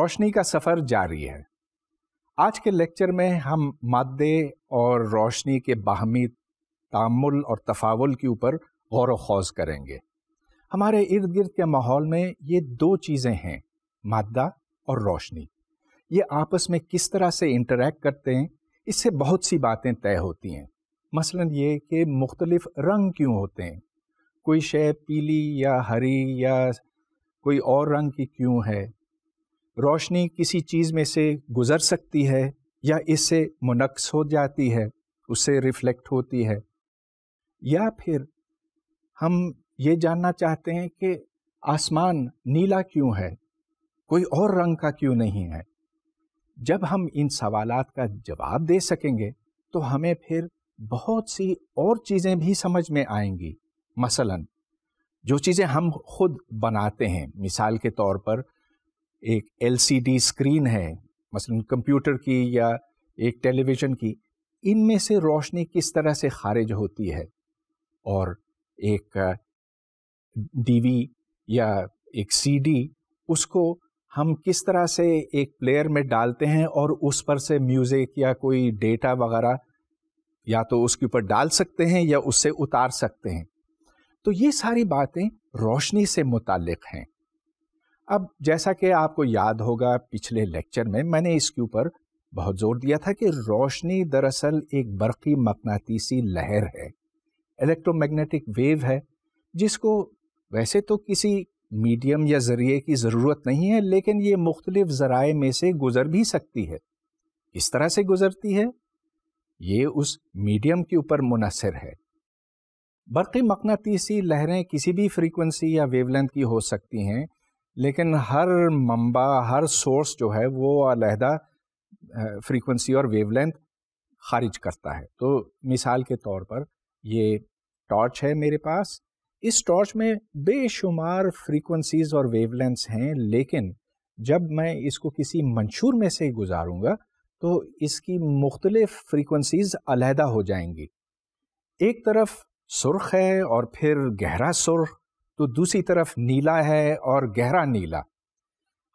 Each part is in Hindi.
रोशनी का सफ़र जारी है आज के लेक्चर में हम मादे और रोशनी के बाहमी तामुल और तफावल के ऊपर गौर वौज करेंगे हमारे इर्द गिर्द के माहौल में ये दो चीज़ें हैं मादा और रोशनी ये आपस में किस तरह से इंटरेक्ट करते हैं इससे बहुत सी बातें तय होती हैं मसलन ये कि मुख्तलिफ रंग क्यों होते हैं कोई शे पीली या हरी या कोई और रंग की क्यों है रोशनी किसी चीज़ में से गुज़र सकती है या इससे मुनक्स हो जाती है उससे रिफ्लेक्ट होती है या फिर हम ये जानना चाहते हैं कि आसमान नीला क्यों है कोई और रंग का क्यों नहीं है जब हम इन सवालात का जवाब दे सकेंगे तो हमें फिर बहुत सी और चीज़ें भी समझ में आएंगी मसलन जो चीज़ें हम खुद बनाते हैं मिसाल के तौर पर एक एलसीडी स्क्रीन है मसलन कंप्यूटर की या एक टेलीविज़न की इनमें से रोशनी किस तरह से खारिज होती है और एक डीवी या एक सीडी उसको हम किस तरह से एक प्लेयर में डालते हैं और उस पर से म्यूज़िक या कोई डेटा वगैरह या तो उसके ऊपर डाल सकते हैं या उससे उतार सकते हैं तो ये सारी बातें रोशनी से मुतल हैं अब जैसा कि आपको याद होगा पिछले लेक्चर में मैंने इसके ऊपर बहुत जोर दिया था कि रोशनी दरअसल एक बरकी मकनातीसी लहर है इलेक्ट्रोमैग्नेटिक वेव है जिसको वैसे तो किसी मीडियम या ज़रिए की ज़रूरत नहीं है लेकिन ये मुख्तलिफ ज़राए में से गुज़र भी सकती है किस तरह से गुज़रती है ये उस मीडियम के ऊपर मुनसर है बरकी मकनातीसी लहरें किसी भी फ्रीक्वेंसी या वेवलेंथ की हो सकती हैं लेकिन हर मंबा हर सोर्स जो है वो अलहदा फ्रीक्वेंसी और वेवलेंथ खारिज करता है तो मिसाल के तौर पर ये टॉर्च है मेरे पास इस टॉर्च में बेशुमार फ्रीक्वेंसीज और वेवलेंथ्स हैं लेकिन जब मैं इसको किसी मंशूर में से गुजारूंगा तो इसकी मुख्तलिफ फ्रीक्वेंसीज अलहदा हो जाएंगी एक तरफ सुर्ख है और फिर गहरा सुर्ख तो दूसरी तरफ नीला है और गहरा नीला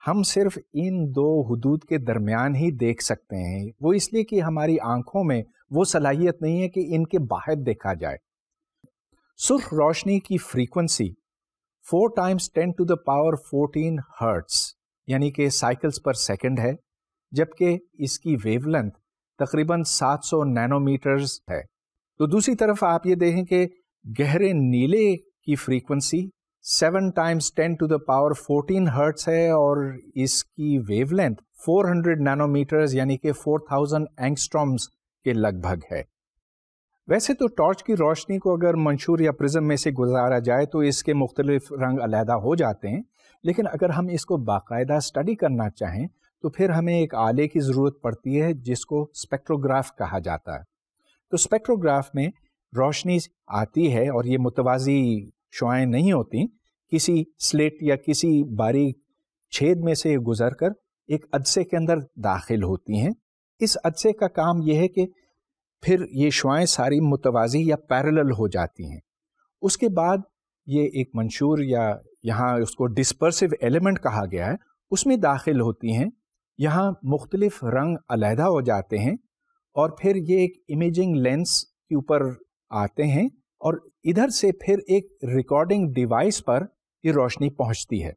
हम सिर्फ इन दो हदूद के दरमियान ही देख सकते हैं वो इसलिए कि हमारी आंखों में वो सलाहियत नहीं है कि इनके बाहर देखा जाए सुर्ख रोशनी की frequency four times ten to the power fourteen hertz यानी कि साइकिल्स पर सेकंड है जबकि इसकी वेवलेंथ तकरीबन 700 नैनोमीटर्स है तो दूसरी तरफ आप ये देखें कि गहरे नीले की frequency seven times ten to the power fourteen hertz है और इसकी वेवलेंथ 400 नैनोमीटर्स यानी कि 4000 एंगस्ट्रॉम्स के लगभग है वैसे तो टॉर्च की रोशनी को अगर मंशूर या प्रिज्म में से गुजारा जाए तो इसके मुख्तलिफ रंग अलहदा हो जाते हैं लेकिन अगर हम इसको बाकायदा स्टडी करना चाहें तो फिर हमें एक आले की ज़रूरत पड़ती है जिसको स्पेक्ट्रोग्राफ कहा जाता है तो स्पेक्ट्रोग्राफ में रोशनी आती है और ये मुतवाजी शुआएँ नहीं होती किसी स्लेट या किसी बारीक छेद में से गुजर कर एक अदसे के अंदर दाखिल होती हैं इस अदसे का काम यह है कि फिर ये शुआएँ सारी मुतवाजी या पैरल हो जाती हैं उसके बाद ये एक मंशूर या यहाँ उसको डिस्पर्सिव एलिमेंट कहा गया है उसमें दाखिल होती हैं यहाँ मुख्तलिफ रंग अलहदा हो जाते हैं और फिर ये एक इमेजिंग लेंस के ऊपर आते हैं और इधर से फिर एक रिकॉर्डिंग डिवाइस पर ये रोशनी पहुंचती है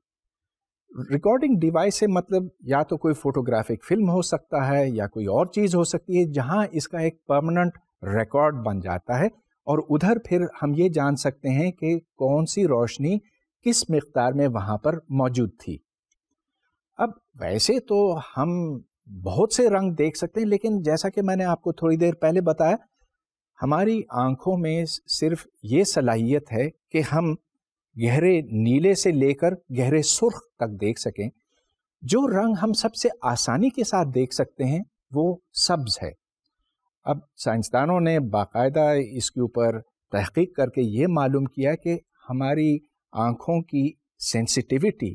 रिकॉर्डिंग डिवाइस से मतलब या तो कोई फोटोग्राफिक फिल्म हो सकता है या कोई और चीज़ हो सकती है जहां इसका एक परमानेंट रिकॉर्ड बन जाता है और उधर फिर हम ये जान सकते हैं कि कौन सी रोशनी किस मकदार में वहां पर मौजूद थी अब वैसे तो हम बहुत से रंग देख सकते हैं लेकिन जैसा कि मैंने आपको थोड़ी देर पहले बताया हमारी आँखों में सिर्फ ये सलाहियत है कि हम गहरे नीले से लेकर गहरे सुर्ख तक देख सकें जो रंग हम सबसे आसानी के साथ देख सकते हैं वो सब्ज़ है अब साइंसदानों ने बाकायदा इसके ऊपर तहकीक करके ये मालूम किया कि हमारी आँखों की सेंसिटिविटी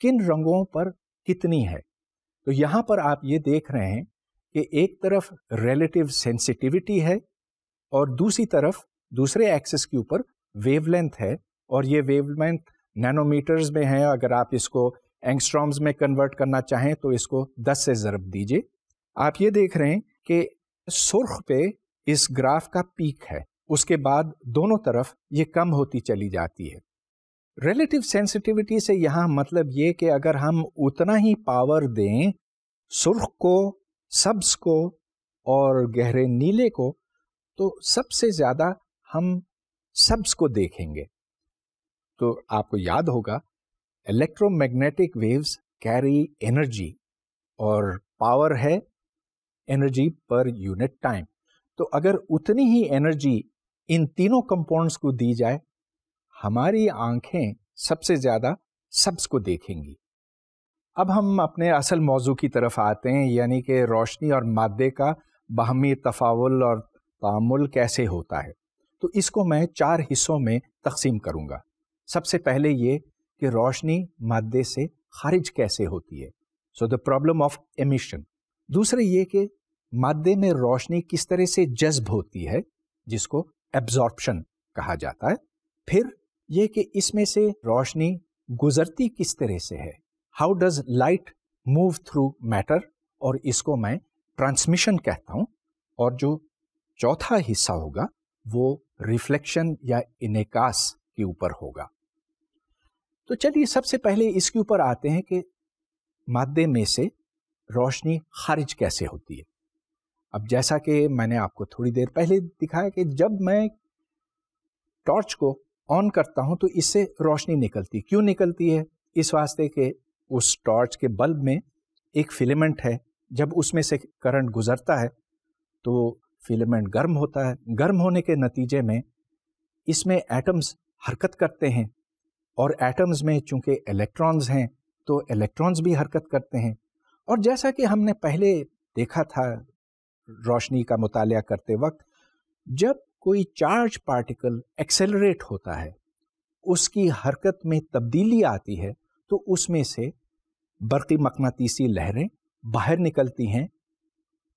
किन रंगों पर कितनी है तो यहाँ पर आप ये देख रहे हैं कि एक तरफ रिलेटिव सेंसिटिविटी है और दूसरी तरफ दूसरे एक्सिस के ऊपर वेवलेंथ है और ये वेवलेंथ नैनोमीटर्स में है अगर आप इसको एंगस्ट्रॉम्स में कन्वर्ट करना चाहें तो इसको 10 से ज़रब दीजिए आप ये देख रहे हैं कि सुर्ख पे इस ग्राफ का पीक है उसके बाद दोनों तरफ ये कम होती चली जाती है रिलेटिव सेंसिटिविटी से यहाँ मतलब ये कि अगर हम उतना ही पावर दें सुर्ख को सब्स को और गहरे नीले को तो सबसे ज़्यादा हम सब्स को देखेंगे तो आपको याद होगा इलेक्ट्रोमैग्नेटिक वेव्स कैरी एनर्जी और पावर है एनर्जी पर यूनिट टाइम तो अगर उतनी ही एनर्जी इन तीनों कंपाउंड्स को दी जाए हमारी आंखें सबसे ज़्यादा सब्स को देखेंगी अब हम अपने असल मौजू की तरफ आते हैं यानी कि रोशनी और मादे का बाहमी तफावल और तामुल कैसे होता है तो इसको मैं चार हिस्सों में तकसीम करूँगा सबसे पहले ये कि रोशनी मादे से खारिज कैसे होती है so the problem of emission दूसरे ये कि मादे में रोशनी किस तरह से जज्ब होती है जिसको एब्जॉर्प्शन कहा जाता है फिर ये कि इसमें से रोशनी गुजरती किस तरह से है how does light move through matter और इसको मैं ट्रांसमिशन कहता हूँ और जो चौथा हिस्सा होगा वो रिफ्लेक्शन या इनकास के ऊपर होगा तो चलिए सबसे पहले इसके ऊपर आते हैं कि मादे में से रोशनी खारिज कैसे होती है अब जैसा कि मैंने आपको थोड़ी देर पहले दिखाया कि जब मैं टॉर्च को ऑन करता हूं तो इससे रोशनी निकलती क्यों निकलती है इस वास्ते के उस टॉर्च के बल्ब में एक फिलेमेंट है जब उसमें से करंट गुजरता है तो फिलामेंट गर्म होता है गर्म होने के नतीजे में इसमें एटम्स हरकत करते हैं और एटम्स में चूंकि इलेक्ट्रॉन्स हैं तो इलेक्ट्रॉन्स भी हरकत करते हैं और जैसा कि हमने पहले देखा था रोशनी का मुताल करते वक्त जब कोई चार्ज पार्टिकल एक्सेलरेट होता है उसकी हरकत में तब्दीली आती है तो उसमें से बरती मकनातीसी लहरें बाहर निकलती हैं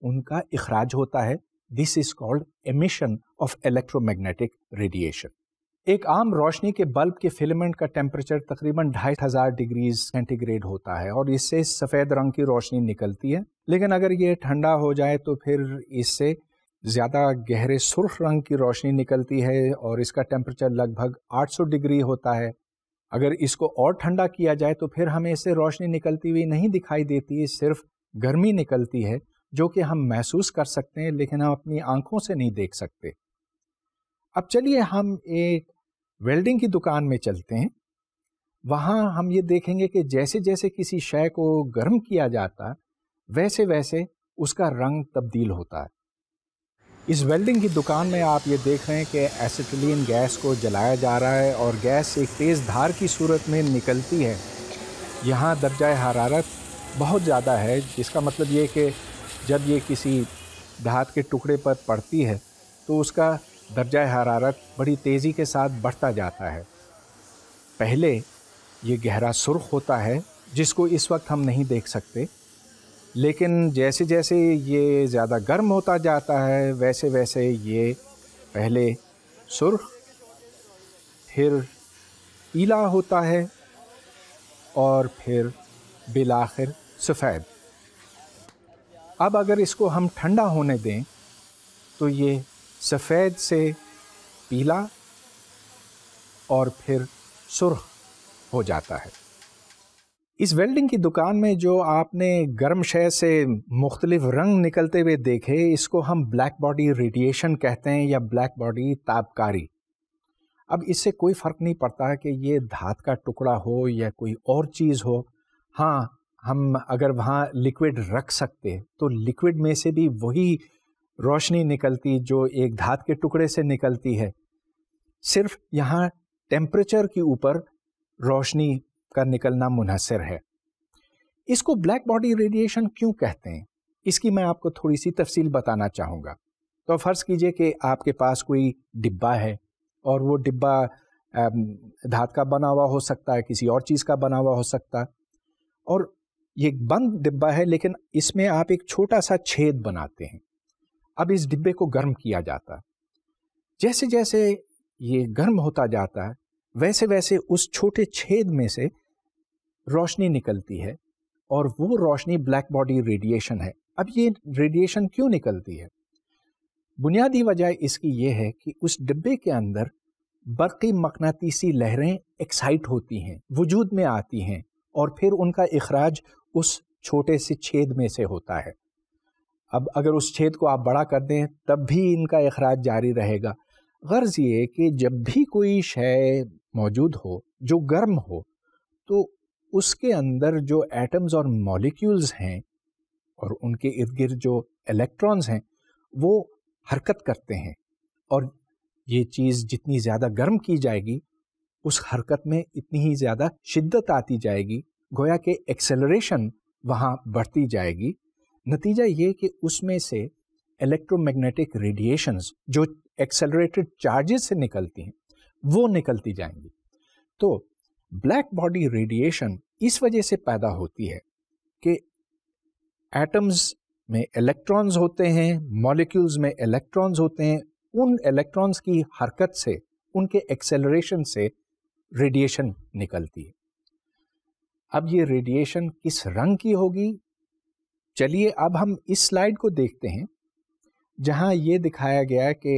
उनका इखराज होता है this is called emission of electromagnetic radiation एक आम रोशनी के बल्ब के फिलामेंट का टेम्परेचर तकरीबन ढाई हजार डिग्री सेंटीग्रेड होता है और इससे सफ़ेद रंग की रोशनी निकलती है लेकिन अगर ये ठंडा हो जाए तो फिर इससे ज़्यादा गहरे सुर्ख रंग की रोशनी निकलती है और इसका टेम्परेचर लगभग 800 डिग्री होता है अगर इसको और ठंडा किया जाए तो फिर हमें इससे रोशनी निकलती हुई नहीं दिखाई देती सिर्फ गर्मी निकलती है जो कि हम महसूस कर सकते हैं लेकिन हम अपनी आंखों से नहीं देख सकते अब चलिए हम एक वेल्डिंग की दुकान में चलते हैं वहाँ हम ये देखेंगे कि जैसे जैसे किसी शय को गर्म किया जाता वैसे वैसे उसका रंग तब्दील होता है इस वेल्डिंग की दुकान में आप ये देख रहे हैं कि एसिटिलीन गैस को जलाया जा रहा है और गैस एक तेज़ धार की सूरत में निकलती है यहाँ दर्जा हरारत बहुत ज़्यादा है जिसका मतलब ये कि जब ये किसी धात के टुकड़े पर पड़ती है तो उसका दर्जा हरारत बड़ी तेज़ी के साथ बढ़ता जाता है पहले ये गहरा सुर्ख होता है जिसको इस वक्त हम नहीं देख सकते लेकिन जैसे जैसे ये ज़्यादा गर्म होता जाता है वैसे वैसे ये पहले सुर्ख फिर पीला होता है और फिर बिलाखिर सफ़ेद अब अगर इसको हम ठंडा होने दें तो ये सफ़ेद से पीला और फिर सुर्ख हो जाता है इस वेल्डिंग की दुकान में जो आपने गर्म शय से मुख्तलिफ रंग निकलते हुए देखे इसको हम ब्लैक बॉडी रेडिएशन कहते हैं या ब्लैक बॉडी तापकारी अब इससे कोई फ़र्क नहीं पड़ता कि ये धात का टुकड़ा हो या कोई और चीज़ हो हाँ हम अगर वहाँ लिक्विड रख सकते तो लिक्विड में से भी वही रोशनी निकलती जो एक धात के टुकड़े से निकलती है सिर्फ यहाँ टेम्परेचर के ऊपर रोशनी का निकलना मुनहसर है इसको ब्लैक बॉडी रेडिएशन क्यों कहते हैं इसकी मैं आपको थोड़ी सी तफसील बताना चाहूँगा तो फ़र्ज़ कीजिए कि आपके पास कोई डिब्बा है और वो डिब्बा धात का बना हुआ हो सकता है किसी और चीज़ का बना हुआ हो सकता है और ये बंद डिब्बा है लेकिन इसमें आप एक छोटा सा छेद बनाते हैं अब इस डिब्बे को गर्म किया जाता है जैसे जैसे ये गर्म होता जाता है वैसे वैसे उस छोटे छेद में से रोशनी निकलती है और वो रोशनी ब्लैक बॉडी रेडिएशन है अब ये रेडिएशन क्यों निकलती है बुनियादी वजह इसकी यह है कि उस डिब्बे के अंदर बरकी मकनातीसी लहरें एक्साइट होती हैं वजूद में आती हैं और फिर उनका अखराज उस छोटे से छेद में से होता है अब अगर उस छेद को आप बड़ा कर दें तब भी इनका अखराज जारी रहेगा गर्ज ये कि जब भी कोई शय मौजूद हो जो गर्म हो तो उसके अंदर जो एटम्स और मॉलिक्यूल्स हैं और उनके इर्द गिर्द जो इलेक्ट्रॉन्स हैं वो हरकत करते हैं और ये चीज़ जितनी ज़्यादा गर्म की जाएगी उस हरकत में इतनी ही ज़्यादा शिद्दत आती जाएगी गोया के एक्सेलरेशन वहाँ बढ़ती जाएगी नतीजा ये कि उसमें से इलेक्ट्रोमैग्नेटिक रेडिएशंस जो एक्सेलरेटेड चार्जेस से निकलती हैं वो निकलती जाएंगी तो ब्लैक बॉडी रेडिएशन इस वजह से पैदा होती है कि एटम्स में इलेक्ट्रॉन्स होते हैं मॉलिक्यूल्स में इलेक्ट्रॉन्स होते हैं उन इलेक्ट्रॉन्स की हरकत से उनके एक्सेलरेशन से रेडिएशन निकलती है अब ये रेडिएशन किस रंग की होगी चलिए अब हम इस स्लाइड को देखते हैं जहाँ ये दिखाया गया कि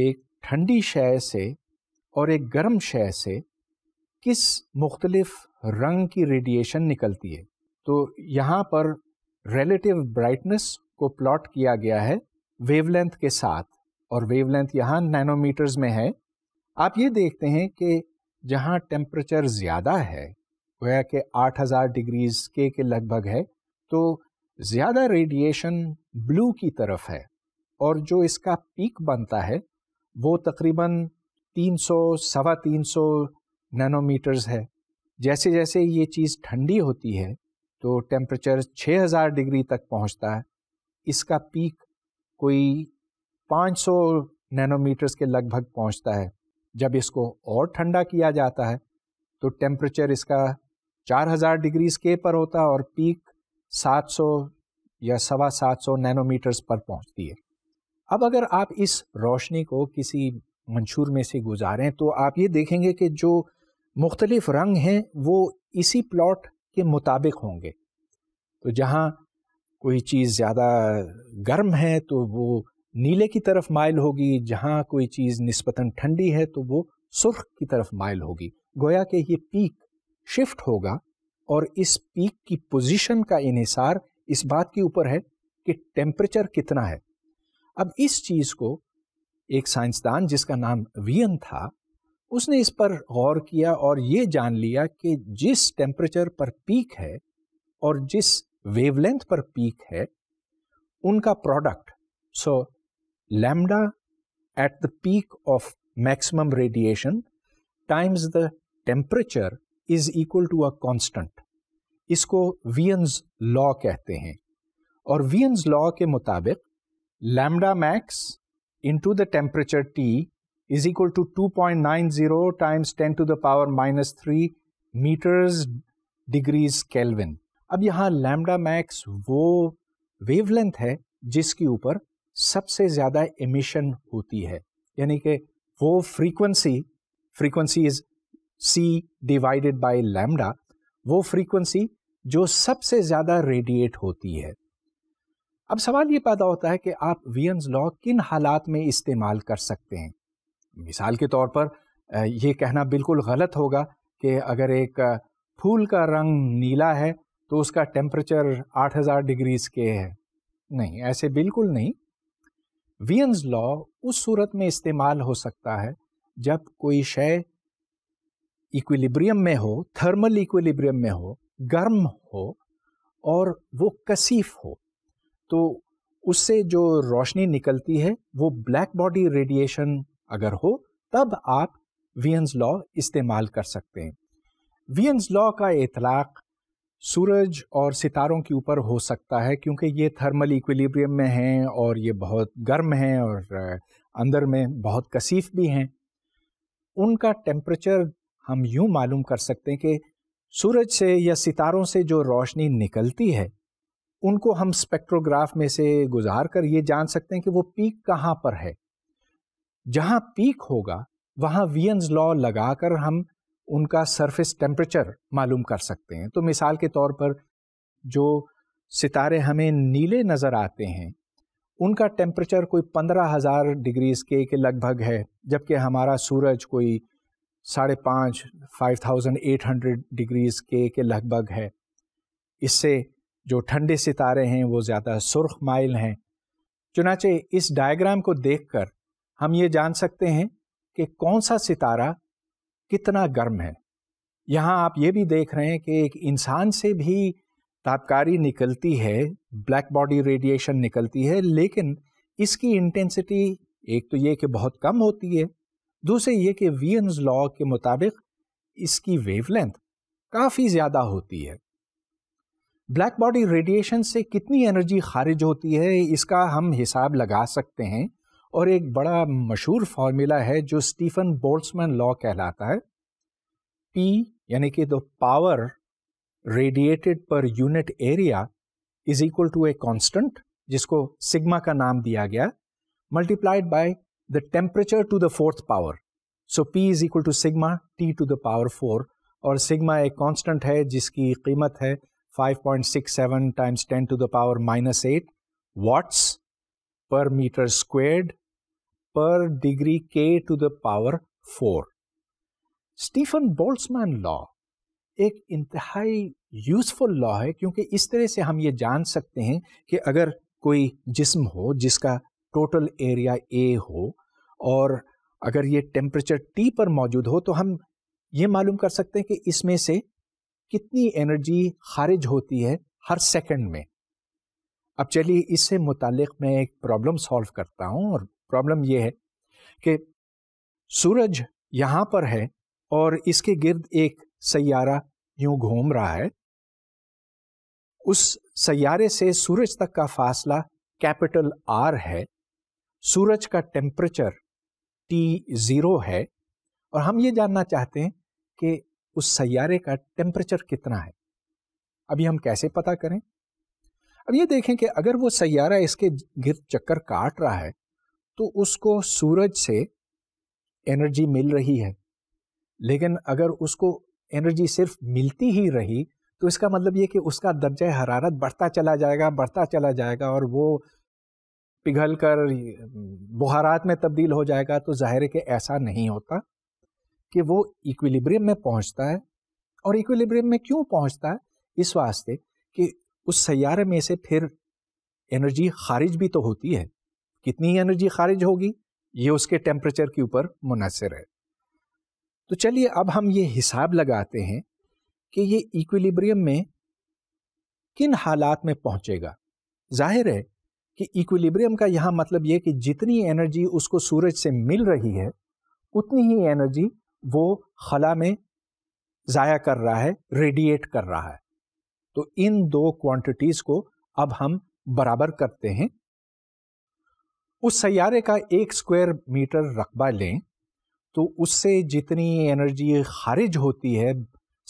एक ठंडी शय से और एक गर्म शय से किस मुख्तलिफ रंग की रेडिएशन निकलती है तो यहाँ पर रिलेटिव ब्राइटनेस को प्लॉट किया गया है वेवलेंथ के साथ और वेवलेंथ यहाँ नैनोमीटर्स में है आप ये देखते हैं कि जहाँ टेम्परेचर ज़्यादा है गया कि 8000 डिग्रीज के के लगभग है तो ज़्यादा रेडिएशन ब्लू की तरफ है और जो इसका पीक बनता है वो तकरीबन 300 सवा 300 नैनोमीटर्स है जैसे जैसे ये चीज़ ठंडी होती है तो टेम्परेचर 6000 डिग्री तक पहुंचता है इसका पीक कोई 500 नैनोमीटर्स के लगभग पहुंचता है जब इसको और ठंडा किया जाता है तो टेम्परेचर इसका चार हजार डिग्रीज के पर होता और पीक 700 या सवा सात सौ नैनोमीटर्स पर पहुंचती है अब अगर आप इस रोशनी को किसी मंशूर में से गुजारें तो आप ये देखेंगे कि जो मुख्तलिफ रंग हैं वो इसी प्लॉट के मुताबिक होंगे तो जहाँ कोई चीज़ ज़्यादा गर्म है तो वो नीले की तरफ माइल होगी जहाँ कोई चीज़ नस्बता ठंडी है तो वो सुर्ख की तरफ माइल होगी गोया कि ये पीक शिफ्ट होगा और इस पीक की पोजीशन का इनहिसार इस बात के ऊपर है कि टेम्परेचर कितना है अब इस चीज़ को एक साइंसदान जिसका नाम वियन था उसने इस पर गौर किया और ये जान लिया कि जिस टेम्परेचर पर पीक है और जिस वेवलेंथ पर पीक है उनका product so lambda at the peak of maximum radiation times the temperature is equal to a constant इसको वियंस लॉ कहते हैं और वियंस लॉ के मुताबिक lambda max into the temperature T is equal to 2.90 times 10 to the power minus three metres degrees kelvin अब यहाँ लैम्डा मैक्स वो वेवलेंथ है जिसके ऊपर सबसे ज़्यादा एमिशन होती है यानी कि वो frequency frequency is c divided by lambda वो फ्रीक्वेंसी जो सबसे ज़्यादा रेडिएट होती है अब सवाल ये पैदा होता है कि आप वियंस लॉ किन हालात में इस्तेमाल कर सकते हैं मिसाल के तौर पर यह कहना बिल्कुल गलत होगा कि अगर एक फूल का रंग नीला है तो उसका टेम्परेचर 8000 डिग्रीज के है नहीं ऐसे बिल्कुल नहीं वियंस लॉ उस सूरत में इस्तेमाल हो सकता है जब कोई शय इक्विलिब्रियम में हो थर्मल इक्विलिब्रियम में हो गर्म हो और वो कसीफ हो तो उससे जो रोशनी निकलती है वो ब्लैक बॉडी रेडिएशन अगर हो तब आप वियंस लॉ इस्तेमाल कर सकते हैं वियंस लॉ का इतलाक़ सूरज और सितारों के ऊपर हो सकता है क्योंकि ये थर्मल इक्विलिब्रियम में हैं और ये बहुत गर्म हैं और अंदर में बहुत कसीफ भी हैं उनका टेम्परेचर हम यूं मालूम कर सकते हैं कि सूरज से या सितारों से जो रोशनी निकलती है उनको हम स्पेक्ट्रोग्राफ में से गुजार कर ये जान सकते हैं कि वो पीक कहाँ पर है जहाँ पीक होगा वहाँ वियंस लॉ लगाकर हम उनका सरफेस टेम्परेचर मालूम कर सकते हैं तो मिसाल के तौर पर जो सितारे हमें नीले नज़र आते हैं उनका टेम्परेचर कोई पंद्रह हज़ार डिग्रीज के के लगभग है जबकि हमारा सूरज कोई साढ़े पाँच five thousand eight hundred degrees के के लगभग है इससे जो ठंडे सितारे हैं वो ज़्यादा सुर्ख माइल हैं चुनाचे इस डायग्राम को देखकर हम ये जान सकते हैं कि कौन सा सितारा कितना गर्म है यहाँ आप ये भी देख रहे हैं कि एक इंसान से भी तापकारी निकलती है ब्लैक बॉडी रेडिएशन निकलती है लेकिन इसकी इंटेंसिटी एक तो ये कि बहुत कम होती है दूसरे ये कि वियन्स लॉ के मुताबिक इसकी वेवलेंथ काफ़ी ज़्यादा होती है ब्लैक बॉडी रेडिएशन से कितनी एनर्जी खारिज होती है इसका हम हिसाब लगा सकते हैं और एक बड़ा मशहूर फार्मूला है जो स्टीफन बोल्समैन लॉ कहलाता है पी यानी कि the power radiated per unit area is equal to a constant जिसको सिग्मा का नाम दिया गया multiplied by the temperature to the fourth power. So P is equal to sigma T to the power 4 और सिग्मा एक कांस्टेंट है जिसकी कीमत है 5.67 times 10 to the power minus eight watts per metre squared per degree K to the power 4 Stefan Boltzmann law एक इंतहाई यूजफुल लॉ है क्योंकि इस तरह से हम ये जान सकते हैं कि अगर कोई जिस्म हो जिसका टोटल एरिया ए हो और अगर ये टेम्परेचर टी पर मौजूद हो तो हम ये मालूम कर सकते हैं कि इसमें से कितनी एनर्जी खारिज होती है हर सेकंड में अब चलिए इससे मुतक मैं एक प्रॉब्लम सॉल्व करता हूँ और प्रॉब्लम यह है कि सूरज यहाँ पर है और इसके गिर्द एक सैारा यूं घूम रहा है उस सैारे से सूरज तक का फासला कैपिटल आर है सूरज का टेम्परेचर टी ज़ीरो है और हम ये जानना चाहते हैं कि उस सैारे का टेम्परेचर कितना है अभी हम कैसे पता करें अब ये देखें कि अगर वो सैारा इसके गिर चक्कर काट रहा है तो उसको सूरज से एनर्जी मिल रही है लेकिन अगर उसको एनर्जी सिर्फ मिलती ही रही तो इसका मतलब ये कि उसका दर्जा हरारत बढ़ता चला जाएगा बढ़ता चला जाएगा और वो पिघल कर बुहारात में तब्दील हो जाएगा तो ज़ाहिर है कि ऐसा नहीं होता कि वो इक्विलिब्रियम में पहुंचता है और इक्विलिब्रियम में क्यों पहुंचता है इस वास्ते कि उस सैारे में से फिर एनर्जी खारिज भी तो होती है कितनी एनर्जी खारिज होगी ये उसके टेम्परेचर के ऊपर मुनसर है तो चलिए अब हम ये हिसाब लगाते हैं कि ये इक्विलिब्रियम में किन हालात में पहुंचेगा जाहिर है कि इक्विलिब्रियम का यहाँ मतलब ये कि जितनी एनर्जी उसको सूरज से मिल रही है उतनी ही एनर्जी वो खला में ज़ाया कर रहा है रेडिएट कर रहा है तो इन दो क्वांटिटीज़ को अब हम बराबर करते हैं उस सैारे का एक स्क्वायर मीटर रकबा लें तो उससे जितनी एनर्जी खारिज होती है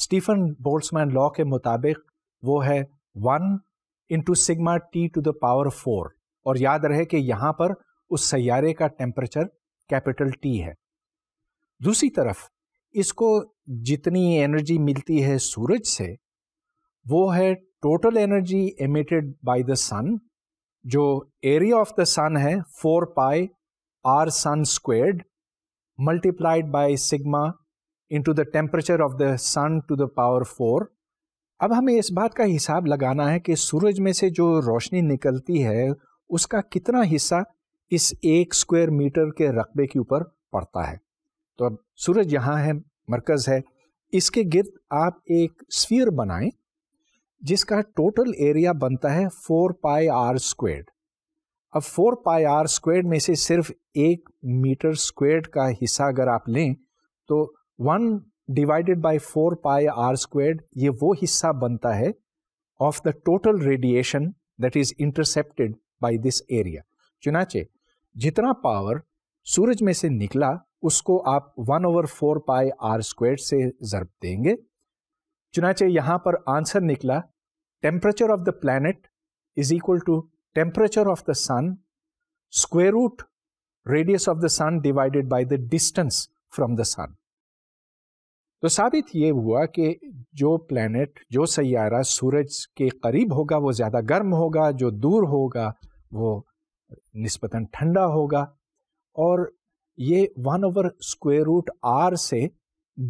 स्टीफन बोल्समैन लॉ के मुताबिक वो है one into sigma T to the power four और याद रहे कि यहां पर उस सैारे का टेम्परेचर कैपिटल टी है दूसरी तरफ इसको जितनी एनर्जी मिलती है सूरज से वो है total energy emitted by the sun जो एरिया ऑफ द सन है four pi R sun squared multiplied by sigma into the temperature of the sun to the power four अब हमें इस बात का हिसाब लगाना है कि सूरज में से जो रोशनी निकलती है उसका कितना हिस्सा इस एक स्क्वायर मीटर के रकबे के ऊपर पड़ता है तो अब सूरज यहाँ है मरकज है इसके गिर्द आप एक स्फीयर बनाएं जिसका टोटल एरिया बनता है फोर पाई आर स्क्वेड अब फोर पाई आर स्क्वेड में से सिर्फ एक मीटर स्क्वेड का हिस्सा अगर आप लें तो one divided by four pi R squared ये वो हिस्सा बनता है of the total radiation that is intercepted by this area. चुनाचे जितना पावर सूरज में से निकला उसको आप one over four pi R square से जरब देंगे चुनाचे यहां पर आंसर निकला temperature of the planet is equal to temperature of the sun square root radius of the sun divided by the distance from the sun तो साबित ये हुआ कि जो प्लैनेट जो सैारा सूरज के करीब होगा वो ज़्यादा गर्म होगा जो दूर होगा वो निस्बतन ठंडा होगा और ये one over square root R से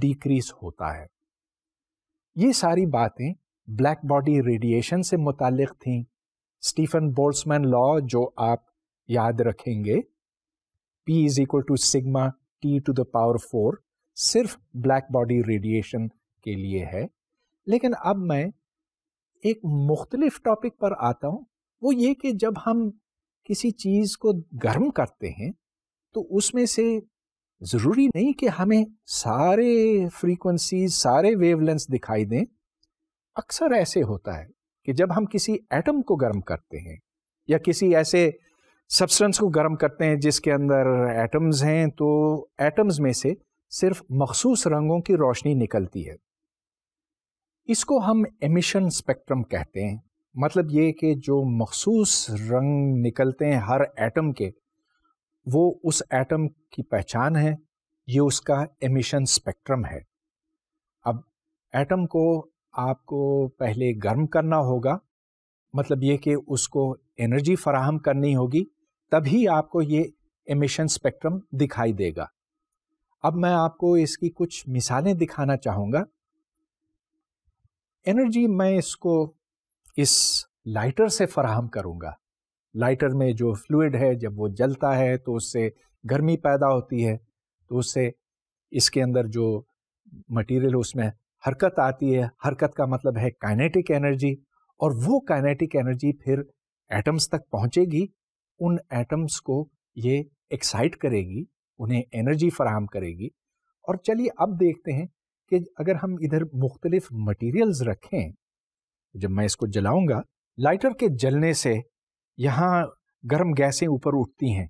डिक्रीज होता है ये सारी बातें ब्लैक बॉडी रेडिएशन से मुतक़ थीं स्टीफन बोल्समैन लॉ जो आप याद रखेंगे P is equal to sigma T to the power four सिर्फ ब्लैक बॉडी रेडिएशन के लिए है लेकिन अब मैं एक मुख्तलिफ टॉपिक पर आता हूँ वो ये कि जब हम किसी चीज़ को गर्म करते हैं तो उसमें से ज़रूरी नहीं कि हमें सारे फ्रीक्वेंसी सारे वेवलेंस दिखाई दें अक्सर ऐसे होता है कि जब हम किसी एटम को गर्म करते हैं या किसी ऐसे सब्सटेंस को गर्म करते हैं जिसके अंदर एटम्स हैं तो एटम्स में से सिर्फ मखसूस रंगों की रोशनी निकलती है इसको हम एमिशन स्पेक्ट्रम कहते हैं मतलब ये कि जो मखसूस रंग निकलते हैं हर एटम के वो उस एटम की पहचान है ये उसका एमिशन स्पेक्ट्रम है अब एटम को आपको पहले गर्म करना होगा मतलब ये कि उसको एनर्जी फराहम करनी होगी तभी आपको ये एमिशन स्पेक्ट्रम दिखाई देगा अब मैं आपको इसकी कुछ मिसालें दिखाना चाहूँगा एनर्जी मैं इसको इस लाइटर से फराहम करूँगा लाइटर में जो फ्लूड है जब वो जलता है तो उससे गर्मी पैदा होती है तो उससे इसके अंदर जो मटेरियल उसमें हरकत आती है हरकत का मतलब है काइनेटिक एनर्जी और वो काइनेटिक एनर्जी फिर एटम्स तक पहुंचेगी उन एटम्स को ये एक्साइट करेगी उन्हें एनर्जी फराहम करेगी और चलिए अब देखते हैं कि अगर हम इधर मुख्तलिफ मटेरियल्स रखें जब मैं इसको जलाऊंगा लाइटर के जलने से यहाँ गर्म गैसें ऊपर उठती हैं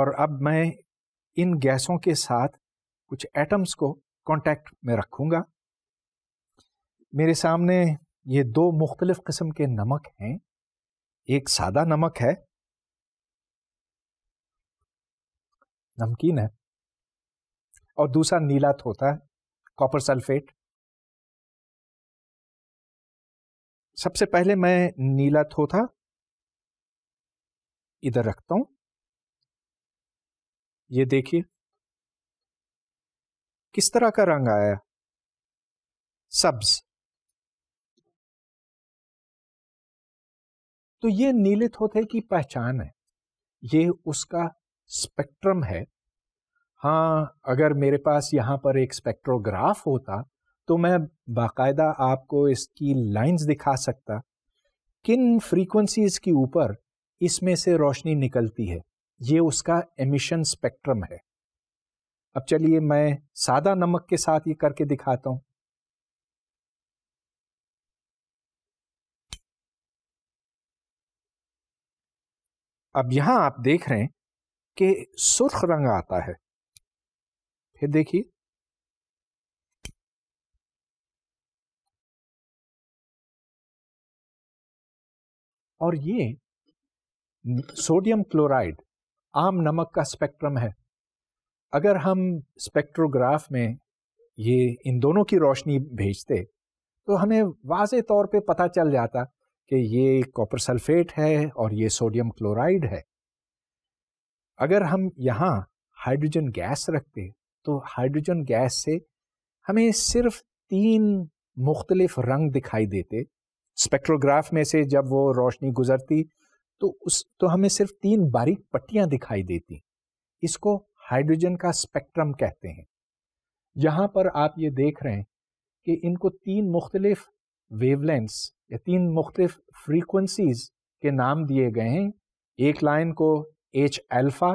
और अब मैं इन गैसों के साथ कुछ एटम्स को कांटेक्ट में रखूंगा मेरे सामने ये दो मुख्तलिफ़ किस्म के नमक हैं एक सादा नमक है नमकीन है और दूसरा नीला थोता है कॉपर सल्फेट सबसे पहले मैं नीला थोथा इधर रखता हूं ये देखिए किस तरह का रंग आया सब्ज तो ये नीले थोथे की पहचान है ये उसका स्पेक्ट्रम है हाँ अगर मेरे पास यहां पर एक स्पेक्ट्रोग्राफ होता तो मैं बाकायदा आपको इसकी लाइंस दिखा सकता किन फ्रीक्वेंसीज के ऊपर इसमें से रोशनी निकलती है ये उसका एमिशन स्पेक्ट्रम है अब चलिए मैं सादा नमक के साथ ये करके दिखाता हूं अब यहां आप देख रहे हैं कि सुर्ख रंग आता है फिर देखिए और ये सोडियम क्लोराइड आम नमक का स्पेक्ट्रम है अगर हम स्पेक्ट्रोग्राफ में ये इन दोनों की रोशनी भेजते तो हमें वाज तौर पे पता चल जाता कि ये कॉपर सल्फेट है और ये सोडियम क्लोराइड है अगर हम यहाँ हाइड्रोजन गैस रखते तो हाइड्रोजन गैस से हमें सिर्फ तीन मुख्तलिफ रंग दिखाई देते स्पेक्ट्रोग्राफ में से जब वो रोशनी गुजरती तो उस तो हमें सिर्फ तीन बारीक पट्टियां दिखाई देती इसको हाइड्रोजन का स्पेक्ट्रम कहते हैं यहाँ पर आप ये देख रहे हैं कि इनको तीन मुख्तलिफ वेवलेंस या तीन मुख्तलिफ फ्रीक्वेंसीज के नाम दिए गए हैं एक लाइन को एच अल्फ़ा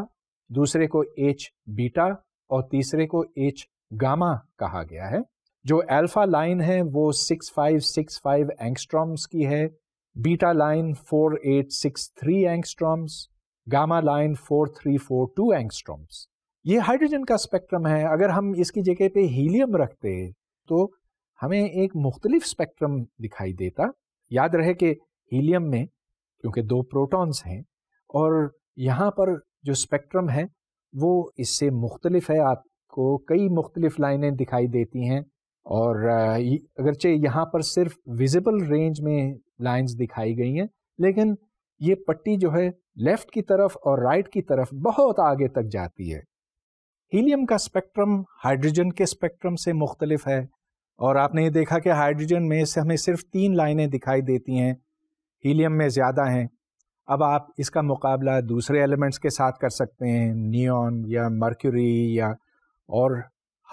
दूसरे को एच बीटा और तीसरे को एच गामा कहा गया है जो अल्फ़ा लाइन है वो 6565 एंगस्ट्रॉम्स की है beta line 4863 angstroms gamma line 4342 angstroms ये हाइड्रोजन का स्पेक्ट्रम है अगर हम इसकी जगह पे हीलियम रखते तो हमें एक मुख्तलिफ स्पेक्ट्रम दिखाई देता याद रहे कि हीलियम में क्योंकि दो प्रोटॉन्स हैं और यहाँ पर जो स्पेक्ट्रम है वो इससे मुख्तलिफ है आपको कई मुख्तलिफ लाइनें दिखाई देती हैं और अगरचे यहाँ पर सिर्फ विजिबल रेंज में लाइंस दिखाई गई हैं लेकिन ये पट्टी जो है लेफ़्ट की तरफ और राइट की तरफ बहुत आगे तक जाती है हीलियम का स्पेक्ट्रम हाइड्रोजन के स्पेक्ट्रम से मुख्तलिफ है और आपने ये देखा कि हाइड्रोजन में से हमें सिर्फ तीन लाइनें दिखाई देती हैं हीलियम में ज़्यादा हैं अब आप इसका मुकाबला दूसरे एलिमेंट्स के साथ कर सकते हैं नियॉन या मर्क्यूरी या और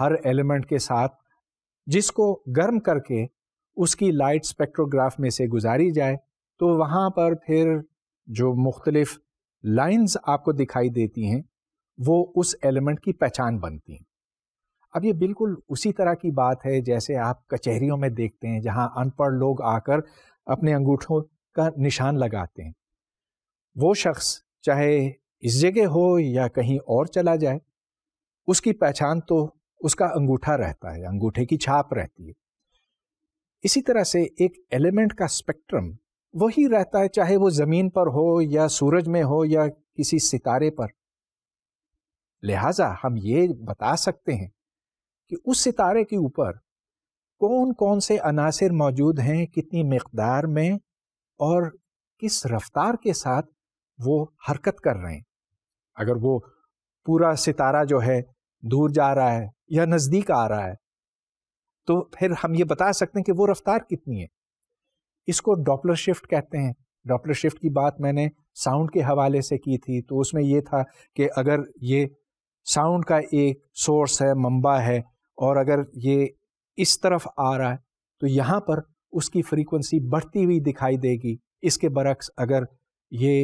हर एलिमेंट के साथ जिसको गर्म करके उसकी लाइट स्पेक्ट्रोग्राफ में से गुजारी जाए तो वहाँ पर फिर जो मुख्तलिफ़ लाइंस आपको दिखाई देती हैं वो उस एलिमेंट की पहचान बनती हैं अब ये बिल्कुल उसी तरह की बात है जैसे आप कचहरियों में देखते हैं जहाँ अनपढ़ लोग आकर अपने अंगूठों का निशान लगाते हैं वो शख्स चाहे इस जगह हो या कहीं और चला जाए उसकी पहचान तो उसका अंगूठा रहता है अंगूठे की छाप रहती है इसी तरह से एक एलिमेंट का स्पेक्ट्रम वही रहता है चाहे वो जमीन पर हो या सूरज में हो या किसी सितारे पर लिहाजा हम ये बता सकते हैं कि उस सितारे के ऊपर कौन कौन से अनासर मौजूद हैं कितनी मकदार में और किस रफ्तार के साथ वो हरकत कर रहे हैं अगर वो पूरा सितारा जो है दूर जा रहा है या नज़दीक आ रहा है तो फिर हम ये बता सकते हैं कि वो रफ्तार कितनी है इसको डॉपलर शिफ्ट कहते हैं डॉपलर शिफ्ट की बात मैंने साउंड के हवाले से की थी तो उसमें यह था कि अगर ये साउंड का एक सोर्स है मंबा है और अगर ये इस तरफ आ रहा है तो यहाँ पर उसकी फ्रीक्वेंसी बढ़ती हुई दिखाई देगी इसके बरक्स अगर ये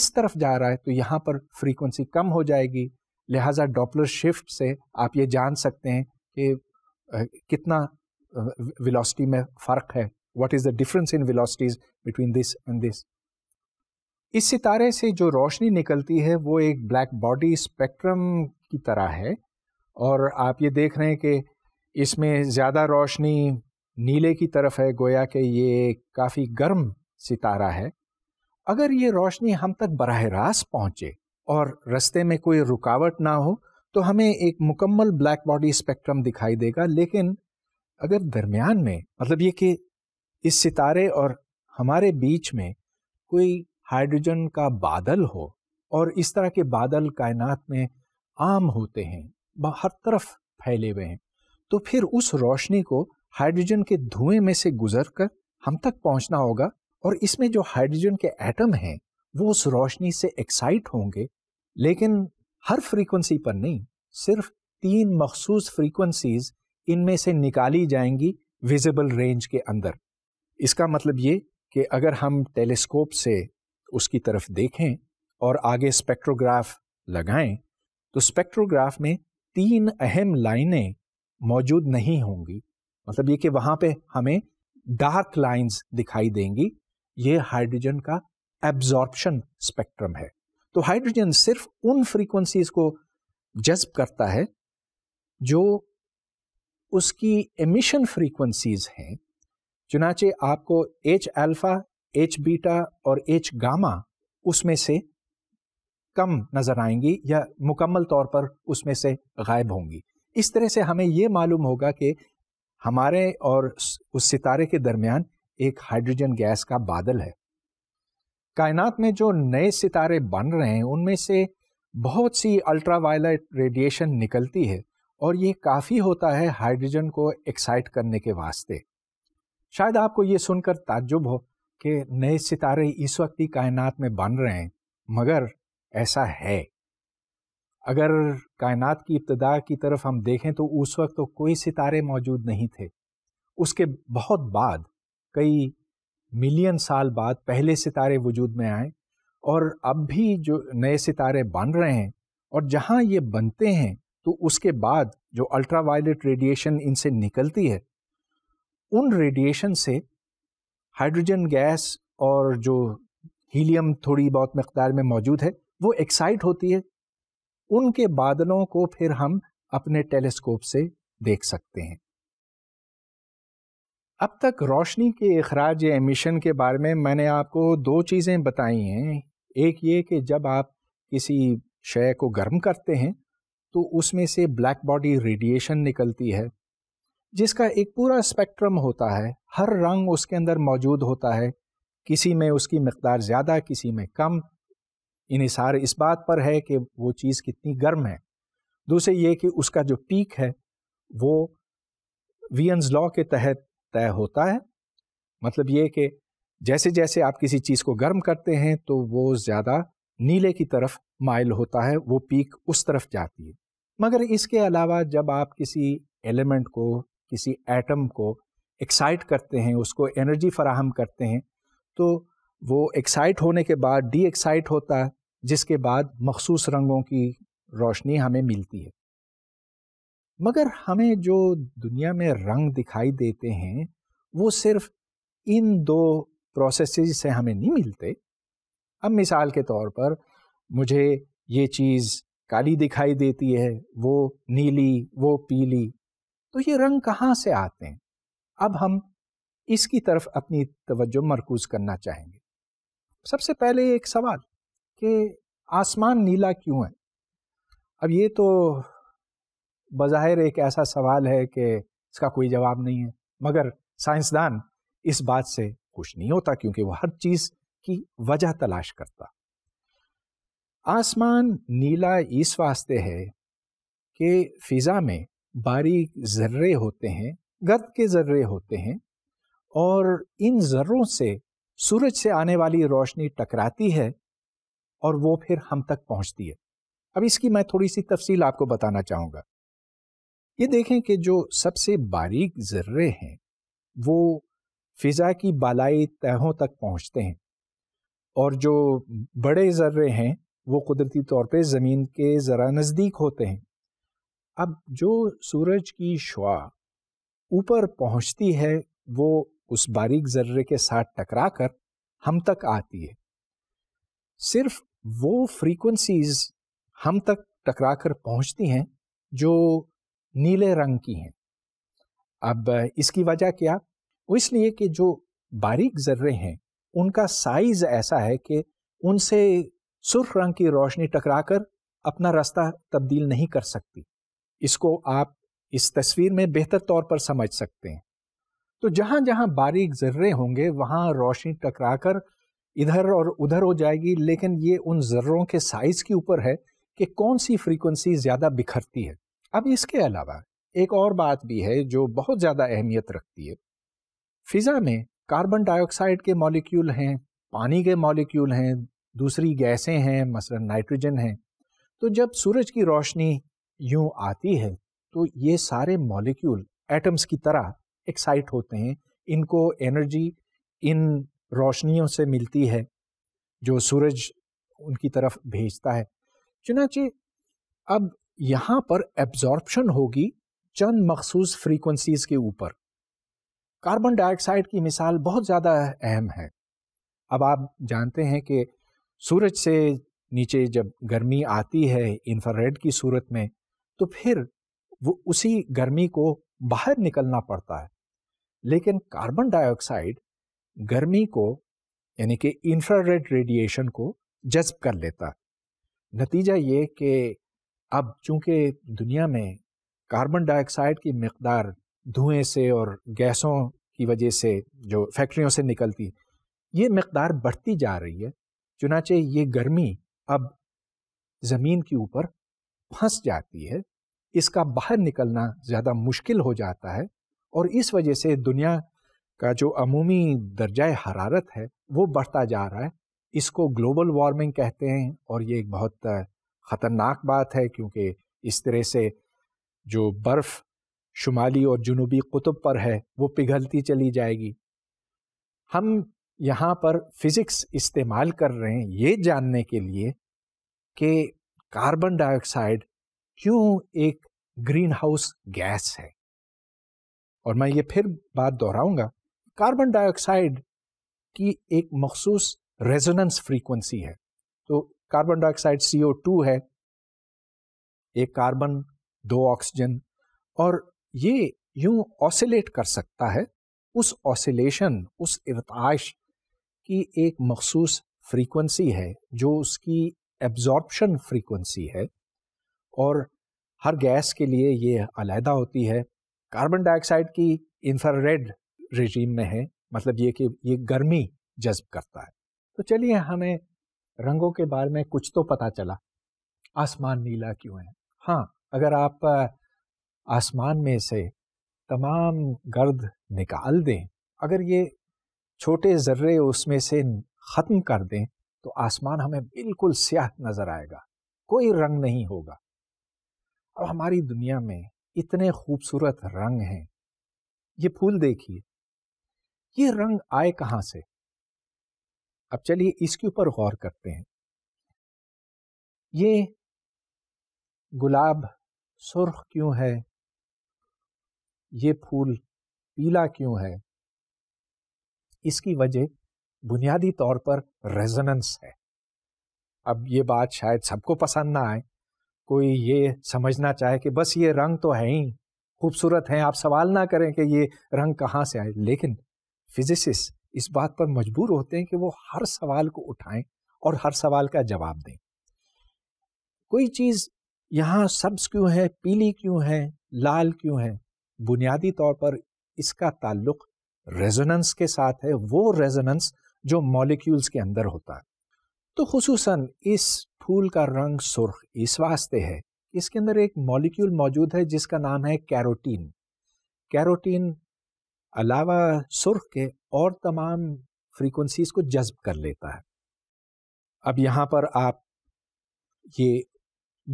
इस तरफ जा रहा है तो यहाँ पर फ्रीक्वेंसी कम हो जाएगी लिहाजा डॉपलर शिफ्ट से आप ये जान सकते हैं कि कितना वेलोसिटी में फ़र्क है what is the difference in velocities between this and this इस सितारे से जो रोशनी निकलती है वो एक ब्लैक बॉडी स्पेक्ट्रम की तरह है और आप ये देख रहे हैं कि इसमें ज़्यादा रोशनी नीले की तरफ है गोया कि ये काफ़ी गर्म सितारा है अगर ये रोशनी हम तक बरह रास्त पहुँचे और रास्ते में कोई रुकावट ना हो तो हमें एक मुकम्मल ब्लैक बॉडी स्पेक्ट्रम दिखाई देगा लेकिन अगर दरमियान में मतलब ये कि इस सितारे और हमारे बीच में कोई हाइड्रोजन का बादल हो और इस तरह के बादल कायनात में आम होते हैं हर तरफ फैले हुए हैं तो फिर उस रोशनी को हाइड्रोजन के धुएं में से गुजर कर हम तक पहुंचना होगा और इसमें जो हाइड्रोजन के एटम हैं वो उस रोशनी से एक्साइट होंगे लेकिन हर फ्रीक्वेंसी पर नहीं सिर्फ तीन मखसूस फ्रीक्वेंसीज इनमें से निकाली जाएंगी विजिबल रेंज के अंदर इसका मतलब ये कि अगर हम टेलीस्कोप से उसकी तरफ देखें और आगे स्पेक्ट्रोग्राफ लगाएं तो स्पेक्ट्रोग्राफ में तीन अहम लाइनें मौजूद नहीं होंगी मतलब ये कि वहाँ पे हमें डार्क लाइंस दिखाई देंगी ये हाइड्रोजन का एब्जॉर्प्शन स्पेक्ट्रम है तो हाइड्रोजन सिर्फ उन फ्रीक्वेंसीज को जज्ब करता है जो उसकी एमिशन फ्रीक्वेंसीज हैं चुनाचे आपको एच अल्फा एच बीटा और एच गामा उसमें से कम नज़र आएंगी या मुकम्मल तौर पर उसमें से गायब होंगी इस तरह से हमें यह मालूम होगा कि हमारे और उस सितारे के दरमियान एक हाइड्रोजन गैस का बादल है कायनात में जो नए सितारे बन रहे हैं उनमें से बहुत सी अल्ट्रा वायलट रेडिएशन निकलती है और ये काफ़ी होता है हाइड्रोजन को एक्साइट करने के वास्ते शायद आपको ये सुनकर ताज्जुब हो कि नए सितारे इस वक्त ही कायनात में बन रहे हैं मगर ऐसा है अगर कायनात की इब्तदा की तरफ हम देखें तो उस वक्त तो कोई सितारे मौजूद नहीं थे उसके बहुत बाद कई मिलियन साल बाद पहले सितारे वजूद में आए और अब भी जो नए सितारे बन रहे हैं और जहाँ ये बनते हैं तो उसके बाद जो अल्ट्रा वायलेट रेडिएशन इनसे निकलती है उन रेडिएशन से हाइड्रोजन गैस और जो हीलियम थोड़ी बहुत मकदार में मौजूद है वो एक्साइट होती है उनके बादलों को फिर हम अपने टेलीस्कोप से देख सकते हैं अब तक रोशनी के अखराज या एमिशन के बारे में मैंने आपको दो चीज़ें बताई हैं एक ये कि जब आप किसी शय को गर्म करते हैं तो उसमें से ब्लैक बॉडी रेडिएशन निकलती है जिसका एक पूरा स्पेक्ट्रम होता है हर रंग उसके अंदर मौजूद होता है किसी में उसकी मकदार ज़्यादा किसी में कम इसार इस बात पर है कि वो चीज़ कितनी गर्म है दूसरे ये कि उसका जो पीक है वो वियंस लॉ के तहत तय होता है मतलब ये कि जैसे जैसे आप किसी चीज़ को गर्म करते हैं तो वो ज़्यादा नीले की तरफ माइल होता है वो पीक उस तरफ जाती है मगर इसके अलावा जब आप किसी एलिमेंट को किसी एटम को एक्साइट करते हैं उसको एनर्जी फराहम करते हैं तो वो एक्साइट होने के बाद डी एक्साइट होता है जिसके बाद मखसूस रंगों की रोशनी हमें मिलती है मगर हमें जो दुनिया में रंग दिखाई देते हैं वो सिर्फ इन दो प्रोसेस से हमें नहीं मिलते अब मिसाल के तौर पर मुझे ये चीज़ काली दिखाई देती है वो नीली वो पीली तो ये रंग कहाँ से आते हैं अब हम इसकी तरफ अपनी तवज्जो मरकूज करना चाहेंगे सबसे पहले एक सवाल कि आसमान नीला क्यों है अब ये तो बज़ाहिर एक ऐसा सवाल है कि इसका कोई जवाब नहीं है मगर साइंसदान इस बात से खुश नहीं होता क्योंकि वह हर चीज़ की वजह तलाश करता आसमान नीला इस वास्ते है कि फ़िज़ा में बारीक जर्रे होते हैं गर्द के जर्रे होते हैं और इन जर्रों से सूरज से आने वाली रोशनी टकराती है और वो फिर हम तक पहुंचती है अब इसकी मैं थोड़ी सी तफसील आपको बताना चाहूँगा ये देखें कि जो सबसे बारीक ज़र्रे हैं वो फ़िज़ा की बालाई तहों तक पहुँचते हैं और जो बड़े ज़र्रे हैं वो कुदरती तौर पे ज़मीन के ज़रा नज़दीक होते हैं अब जो सूरज की शुआ ऊपर पहुँचती है वो उस बारीक ज़र्रे के साथ टकरा कर हम तक आती है सिर्फ वो फ्रीक्वेंसीज़ हम तक टकरा कर पहुँचती हैं जो नीले रंग की हैं अब इसकी वजह क्या वो इसलिए कि जो बारीक जर्रे हैं उनका साइज ऐसा है कि उनसे सुर्ख रंग की रोशनी टकराकर अपना रास्ता तब्दील नहीं कर सकती इसको आप इस तस्वीर में बेहतर तौर पर समझ सकते हैं तो जहां जहां बारीक जर्रे होंगे वहां रोशनी टकराकर इधर और उधर हो जाएगी लेकिन ये उन जर्रों के साइज के ऊपर है कि कौन सी फ्रीक्वेंसी ज़्यादा बिखरती है अब इसके अलावा एक और बात भी है जो बहुत ज़्यादा अहमियत रखती है फिज़ा में कार्बन डाइऑक्साइड के मॉलिक्यूल हैं पानी के मॉलिक्यूल हैं दूसरी गैसें हैं मसलन नाइट्रोजन हैं तो जब सूरज की रोशनी यूं आती है तो ये सारे मॉलिक्यूल एटम्स की तरह एक्साइट होते हैं इनको एनर्जी इन रोशनियों से मिलती है जो सूरज उनकी तरफ भेजता है चुनाचे अब यहाँ पर एब्जॉर्प्शन होगी चंद मखसूस फ्रीक्वेंसीज के ऊपर कार्बन डाइऑक्साइड की मिसाल बहुत ज़्यादा अहम है अब आप जानते हैं कि सूरज से नीचे जब गर्मी आती है इंफ्रारेड की सूरत में तो फिर वो उसी गर्मी को बाहर निकलना पड़ता है लेकिन कार्बन डाइऑक्साइड गर्मी को यानी कि इंफ्रारेड रेडिएशन को जज्ब कर लेता है नतीजा ये कि अब चूंकि दुनिया में कार्बन डाइऑक्साइड की मकदार धुएं से और गैसों की वजह से जो फैक्ट्रियों से निकलती ये मकदार बढ़ती जा रही है चुनाचे ये गर्मी अब ज़मीन के ऊपर फंस जाती है इसका बाहर निकलना ज़्यादा मुश्किल हो जाता है और इस वजह से दुनिया का जो अमूमी दर्जा हरारत है वो बढ़ता जा रहा है इसको ग्लोबल वार्मिंग कहते हैं और ये एक बहुत ख़तरनाक बात है क्योंकि इस तरह से जो बर्फ़ शुमाली और जुनूबी कुतुब पर है वो पिघलती चली जाएगी हम यहाँ पर फिज़िक्स इस्तेमाल कर रहे हैं ये जानने के लिए कि कार्बन डाइऑक्साइड क्यों एक ग्रीन हाउस गैस है और मैं ये फिर बात दोहराऊंगा कार्बन डाइऑक्साइड की एक मखसूस रेजोनेंस फ्रीक्वेंसी है कार्बन डाइऑक्साइड CO2 है एक कार्बन दो ऑक्सीजन और ये यूं ऑसिलेट कर सकता है उस ऑसिलेशन उस इरताश की एक मखसूस फ्रीक्वेंसी है जो उसकी एब्जॉर्प्शन फ्रीक्वेंसी है और हर गैस के लिए ये अलहदा होती है कार्बन डाइऑक्साइड की इंफ्रारेड रेजीम में है मतलब ये कि ये गर्मी जज्ब करता है तो चलिए हमें रंगों के बारे में कुछ तो पता चला आसमान नीला क्यों है हाँ अगर आप आसमान में से तमाम गर्द निकाल दें अगर ये छोटे ज़र्रे उसमें से ख़त्म कर दें तो आसमान हमें बिल्कुल स्याह नज़र आएगा कोई रंग नहीं होगा अब हमारी दुनिया में इतने खूबसूरत रंग हैं ये फूल देखिए ये रंग आए कहाँ से अब चलिए इसके ऊपर गौर करते हैं ये गुलाब सुर्ख क्यों है ये फूल पीला क्यों है इसकी वजह बुनियादी तौर पर रेजोनेंस है अब ये बात शायद सबको पसंद ना आए कोई ये समझना चाहे कि बस ये रंग तो है ही खूबसूरत हैं आप सवाल ना करें कि ये रंग कहाँ से आए लेकिन फिजिसिस्ट इस बात पर मजबूर होते हैं कि वो हर सवाल को उठाएं और हर सवाल का जवाब दें कोई चीज़ यहाँ सब्ज क्यों है पीली क्यों है लाल क्यों है बुनियादी तौर पर इसका ताल्लुक रेजोनेंस के साथ है वो रेजोनेंस जो मॉलिक्यूल्स के अंदर होता है तो खसूस इस फूल का रंग सुर्ख इस वास्ते है इसके अंदर एक मॉलिक्यूल मौजूद है जिसका नाम है कैरोटीन कैरोटीन अलावा सुर्ख के और तमाम फ्रीक्वेंसीज को जज्ब कर लेता है अब यहाँ पर आप ये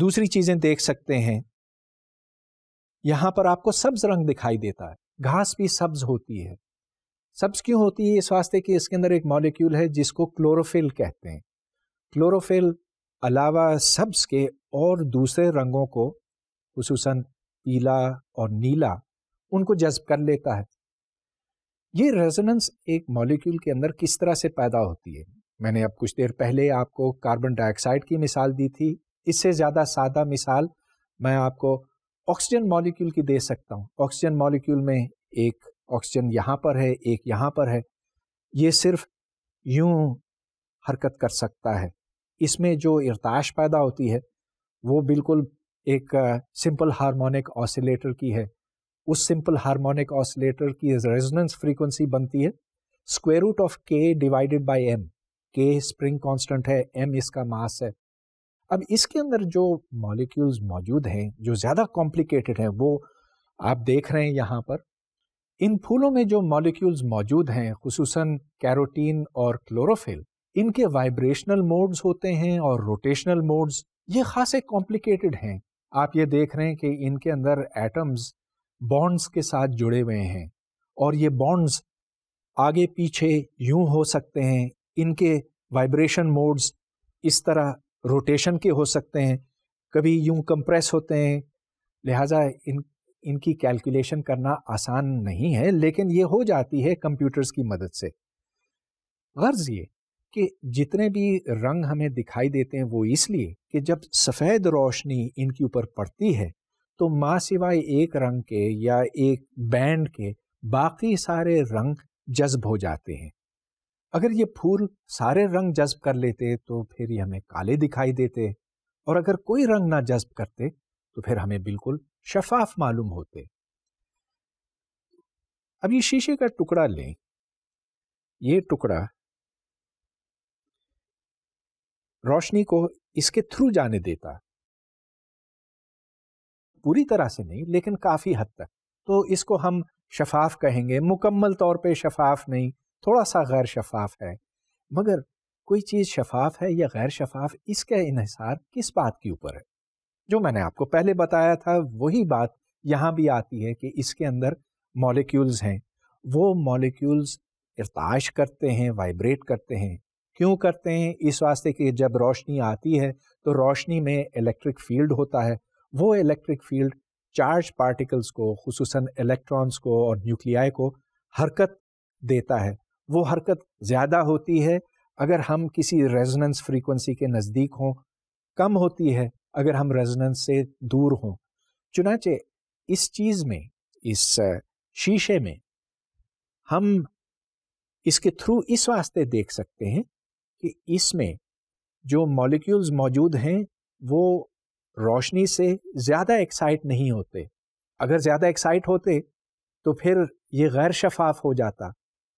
दूसरी चीज़ें देख सकते हैं यहाँ पर आपको सब्ज रंग दिखाई देता है घास भी सब्ज होती है सब्ज क्यों होती है इस वास्ते कि इसके अंदर एक मॉलिक्यूल है जिसको क्लोरोफिल कहते हैं क्लोरोफिल अलावा सब्ज के और दूसरे रंगों को खूस पीला और नीला उनको जज्ब कर लेता है ये रेजोनेंस एक मॉलिक्यूल के अंदर किस तरह से पैदा होती है मैंने अब कुछ देर पहले आपको कार्बन डाइऑक्साइड की मिसाल दी थी इससे ज़्यादा सादा मिसाल मैं आपको ऑक्सीजन मॉलिक्यूल की दे सकता हूँ ऑक्सीजन मॉलिक्यूल में एक ऑक्सीजन यहाँ पर है एक यहाँ पर है ये सिर्फ यूं हरकत कर सकता है इसमें जो इर्ताश पैदा होती है वो बिल्कुल एक सिंपल हार्मोनिक ऑसिलेटर की है उस सिंपल हार्मोनिक ऑसिलेटर की रेजोनेंस फ्रीक्वेंसी बनती है square root of K divided by M K spring constant है एम इसका मास है अब इसके अंदर जो मॉलिक्यूल्स मौजूद हैं जो ज़्यादा कॉम्प्लिकेटेड हैं वो आप देख रहे हैं यहाँ पर इन फूलों में जो मॉलिक्यूल्स मौजूद हैं खसूस कैरोटीन और क्लोरोफिल इनके वाइब्रेशनल मोड्स होते हैं और रोटेशनल मोड्स ये खासे कॉम्प्लिकेटेड हैं आप ये देख रहे हैं कि इनके अंदर एटम्स बॉन्ड्स के साथ जुड़े हुए हैं और ये बॉन्ड्स आगे पीछे यूं हो सकते हैं इनके वाइब्रेशन मोड्स इस तरह रोटेशन के हो सकते हैं कभी यूं कंप्रेस होते हैं लिहाजा इन इनकी कैलकुलेशन करना आसान नहीं है लेकिन ये हो जाती है कंप्यूटर्स की मदद से गर्ज ये कि जितने भी रंग हमें दिखाई देते हैं वो इसलिए कि जब सफ़ेद रोशनी इनके ऊपर पड़ती है तो माँ सिवाय एक रंग के या एक बैंड के बाकी सारे रंग जज्ब हो जाते हैं अगर ये फूल सारे रंग जज्ब कर लेते तो फिर ये हमें काले दिखाई देते और अगर कोई रंग ना जज्ब करते तो फिर हमें बिल्कुल शफाफ मालूम होते अब ये शीशे का टुकड़ा लें ये टुकड़ा रोशनी को इसके थ्रू जाने देता पूरी तरह से नहीं लेकिन काफ़ी हद तक तो इसको हम शफाफ कहेंगे मुकम्मल तौर पे शफाफ नहीं थोड़ा सा गैर शफाफ है मगर कोई चीज़ शफाफ है या गैर शफाफ इसका इहसार किस बात के ऊपर है जो मैंने आपको पहले बताया था वही बात यहाँ भी आती है कि इसके अंदर मॉलिक्यूल्स हैं वो मॉलिक्यूल्स इर्ताश करते हैं वाइब्रेट करते हैं क्यों करते हैं इस वास्ते कि जब रोशनी आती है तो रोशनी में इलेक्ट्रिक फील्ड होता है वो इलेक्ट्रिक फील्ड चार्ज पार्टिकल्स को खूस इलेक्ट्रॉन्स को और न्यूक्लियाई को हरकत देता है वो हरकत ज़्यादा होती है अगर हम किसी रेजोनेंस फ्रीक्वेंसी के नज़दीक हों कम होती है अगर हम रेजोनेंस से दूर हों चुनाचे इस चीज़ में इस शीशे में हम इसके थ्रू इस वास्ते देख सकते हैं कि इसमें जो मॉलिक्यूल्स मौजूद हैं वो रोशनी से ज़्यादा एक्साइट नहीं होते अगर ज़्यादा एक्साइट होते तो फिर ये गैर शफाफ हो जाता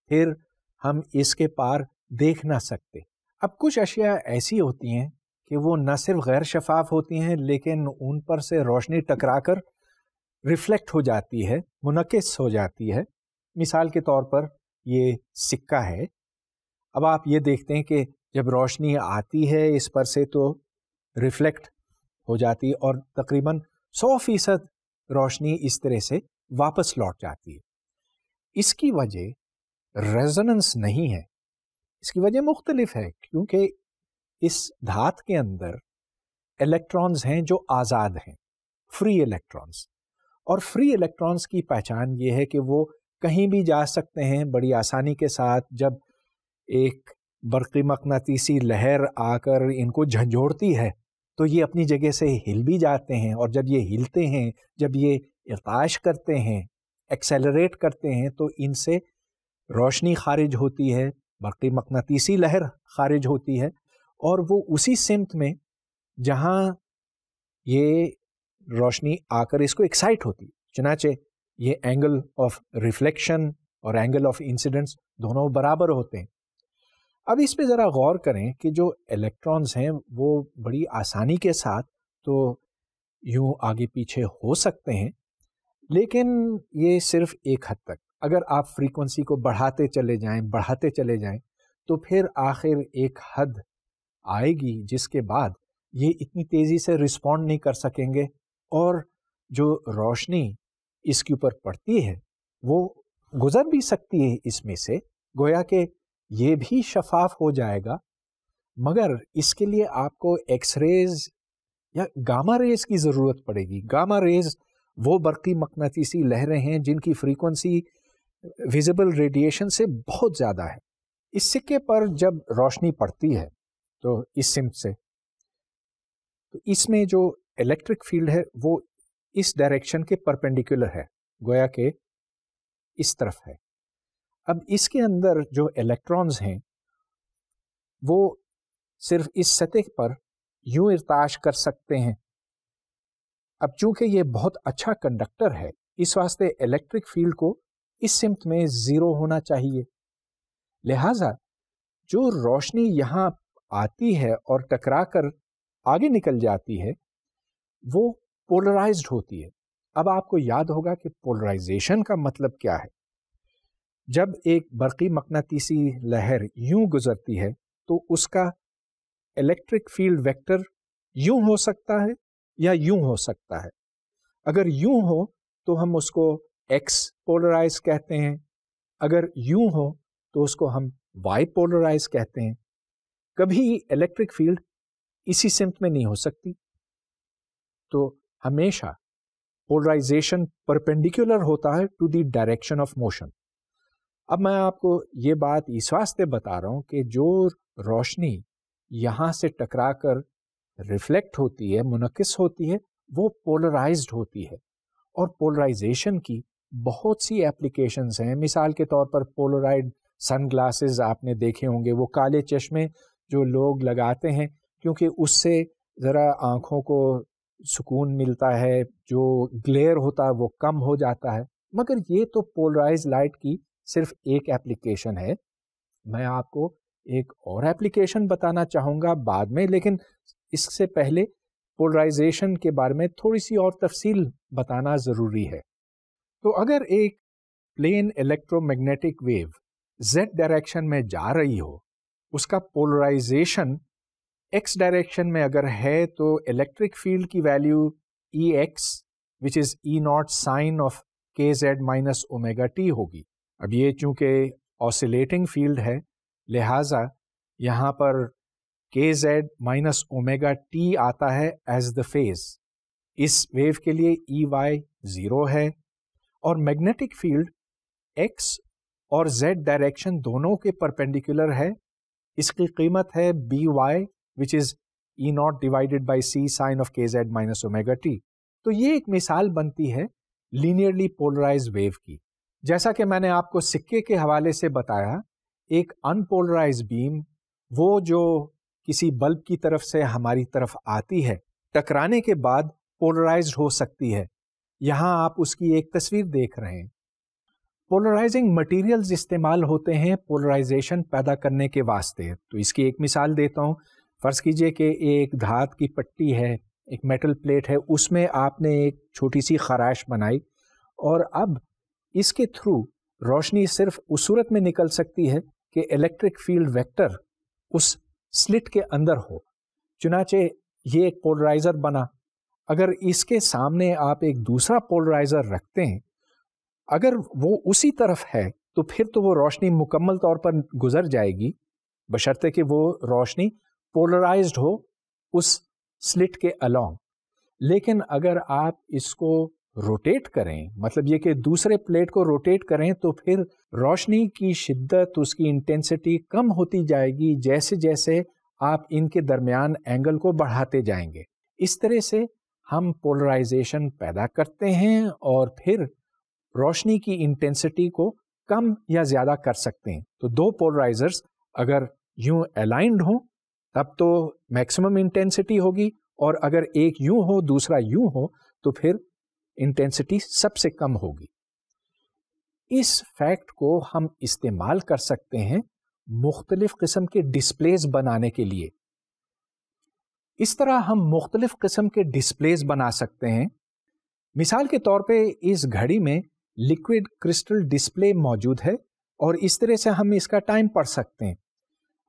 फिर हम इसके पार देख ना सकते अब कुछ अशिया ऐसी होती हैं कि वो न सिर्फ गैर शफाफ होती हैं लेकिन उन पर से रोशनी टकरा कर रिफ्लेक्ट हो जाती है मुनकस हो जाती है मिसाल के तौर पर ये सिक्का है अब आप ये देखते हैं कि जब रोशनी आती है इस पर से तो रिफ्लेक्ट हो जाती है और तकरीबन 100 फीसद रोशनी इस तरह से वापस लौट जाती है इसकी वजह रेजोनेंस नहीं है इसकी वजह मुख्तलिफ है क्योंकि इस धात के अंदर इलेक्ट्रॉन्स हैं जो आज़ाद हैं फ्री इलेक्ट्रॉन्स और फ्री इलेक्ट्रॉन्स की पहचान ये है कि वो कहीं भी जा सकते हैं बड़ी आसानी के साथ जब एक बरकी मकनातीसी लहर आकर इनको झंझोड़ती है तो ये अपनी जगह से हिल भी जाते हैं और जब ये हिलते हैं जब ये इताश करते हैं एक्सेलरेट करते हैं तो इनसे रोशनी खारिज होती है बाकी मकनतीसी लहर खारिज होती है और वो उसी सिमत में जहाँ ये रोशनी आकर इसको एक्साइट होती है चुनाचे ये एंगल ऑफ रिफ्लेक्शन और एंगल ऑफ इंसिडेंट्स दोनों बराबर होते हैं अब इस पे ज़रा गौर करें कि जो इलेक्ट्रॉन्स हैं वो बड़ी आसानी के साथ तो यूँ आगे पीछे हो सकते हैं लेकिन ये सिर्फ एक हद तक अगर आप फ्रीक्वेंसी को बढ़ाते चले जाएं बढ़ाते चले जाएं तो फिर आखिर एक हद आएगी जिसके बाद ये इतनी तेज़ी से रिस्पॉन्ड नहीं कर सकेंगे और जो रोशनी इसके ऊपर पड़ती है वो गुज़र भी सकती है इसमें से गोया के ये भी शफाफ हो जाएगा मगर इसके लिए आपको एक्सरेज या गामा रेज की ज़रूरत पड़ेगी गामा रेज वो बरकी मकनतीसी लहरें हैं जिनकी फ्रीक्वेंसी विजिबल रेडिएशन से बहुत ज़्यादा है इस सिक्के पर जब रोशनी पड़ती है तो इस सिम से तो इसमें जो इलेक्ट्रिक फील्ड है वो इस डायरेक्शन के परपेंडिकुलर है गोया के इस तरफ है अब इसके अंदर जो इलेक्ट्रॉन्स हैं वो सिर्फ इस सतह पर यूं इर्ताश कर सकते हैं अब चूंकि ये बहुत अच्छा कंडक्टर है इस वास्ते इलेक्ट्रिक फील्ड को इस सिमत में ज़ीरो होना चाहिए लिहाजा जो रोशनी यहाँ आती है और टकरा कर आगे निकल जाती है वो पोलराइज्ड होती है अब आपको याद होगा कि पोलराइजेशन का मतलब क्या है जब एक बरक़ी मकनातीसी लहर यूं गुज़रती है तो उसका इलेक्ट्रिक फील्ड वेक्टर यूं हो सकता है या यूं हो सकता है अगर यूं हो तो हम उसको एक्स पोलराइज कहते हैं अगर यूं हो तो उसको हम वाई पोलराइज कहते हैं कभी इलेक्ट्रिक फील्ड इसी सिमत में नहीं हो सकती तो हमेशा पोलराइजेशन परपेंडिकुलर होता है to the direction of motion अब मैं आपको ये बात इस वास्ते बता रहा हूँ कि जो रोशनी यहाँ से टकरा कर रिफ्लेक्ट होती है मुनकस होती है वो पोलराइज होती है और पोलराइजेशन की बहुत सी एप्लीकेशंस हैं मिसाल के तौर पर पोलराइड सनग्लासेस आपने देखे होंगे वो काले चश्मे जो लोग लगाते हैं क्योंकि उससे ज़रा आँखों को सुकून मिलता है जो ग्लेयर होता है वो कम हो जाता है मगर ये तो पोलराइज लाइट की सिर्फ एक एप्लीकेशन है मैं आपको एक और एप्लीकेशन बताना चाहूँगा बाद में लेकिन इससे पहले पोलराइजेशन के बारे में थोड़ी सी और तफसील बताना ज़रूरी है तो अगर एक plane electromagnetic wave Z direction में जा रही हो उसका पोलराइजेशन एक्स डायरेक्शन में अगर है तो इलेक्ट्रिक फील्ड की value E X which is E naught sine of K Z minus omega T होगी अब ये चूँकि ऑसिलेटिंग फील्ड है लिहाजा यहाँ पर के जेड माइनस ओमेगा टी आता है एज द फेज इस वेव के लिए ई वाई ज़ीरो है और मैग्नेटिक फील्ड एक्स और जेड डायरेक्शन दोनों के परपेंडिकुलर है इसकी कीमत है B Y which is E naught divided by C sine of K Z minus omega T तो ये एक मिसाल बनती है लीनियरली पोलराइज वेव की जैसा कि मैंने आपको सिक्के के हवाले से बताया एक अनपोलराइज बीम वो जो किसी बल्ब की तरफ से हमारी तरफ आती है टकराने के बाद पोलराइज हो सकती है यहां आप उसकी एक तस्वीर देख रहे हैं पोलराइजिंग मटेरियल्स इस्तेमाल होते हैं पोलराइजेशन पैदा करने के वास्ते तो इसकी एक मिसाल देता हूँ फ़र्ज़ कीजिए कि एक धात की पट्टी है एक मेटल प्लेट है उसमें आपने एक छोटी सी खराश बनाई और अब इसके थ्रू रोशनी सिर्फ उस सूरत में निकल सकती है कि इलेक्ट्रिक फील्ड वेक्टर उस स्लिट के अंदर हो चुनाचे ये एक पोलराइज़र बना अगर इसके सामने आप एक दूसरा पोलराइज़र रखते हैं अगर वो उसी तरफ है तो फिर तो वो रोशनी मुकम्मल तौर पर गुजर जाएगी बशर्ते कि वो रोशनी पोलराइज्ड हो उस स्लिट के अलोंग लेकिन अगर आप इसको रोटेट करें मतलब ये कि दूसरे प्लेट को रोटेट करें तो फिर रोशनी की शिद्दत उसकी इंटेंसिटी कम होती जाएगी जैसे जैसे आप इनके दरमियान एंगल को बढ़ाते जाएंगे इस तरह से हम पोलराइजेशन पैदा करते हैं और फिर रोशनी की इंटेंसिटी को कम या ज़्यादा कर सकते हैं तो दो पोलराइजर्स अगर यूं अलाइंड हों तब तो मैक्सिमम इंटेंसिटी होगी और अगर एक यूं हो दूसरा यूं हो तो फिर इंटेंसिटी सबसे कम होगी इस फैक्ट को हम इस्तेमाल कर सकते हैं मुख्तलिफ़ किस्म के डिस्प्लेस बनाने के लिए इस तरह हम मुख्तलिफ़ किस्म के डिस्प्लेस बना सकते हैं मिसाल के तौर पे इस घड़ी में लिक्विड क्रिस्टल डिस्प्ले मौजूद है और इस तरह से हम इसका टाइम पढ़ सकते हैं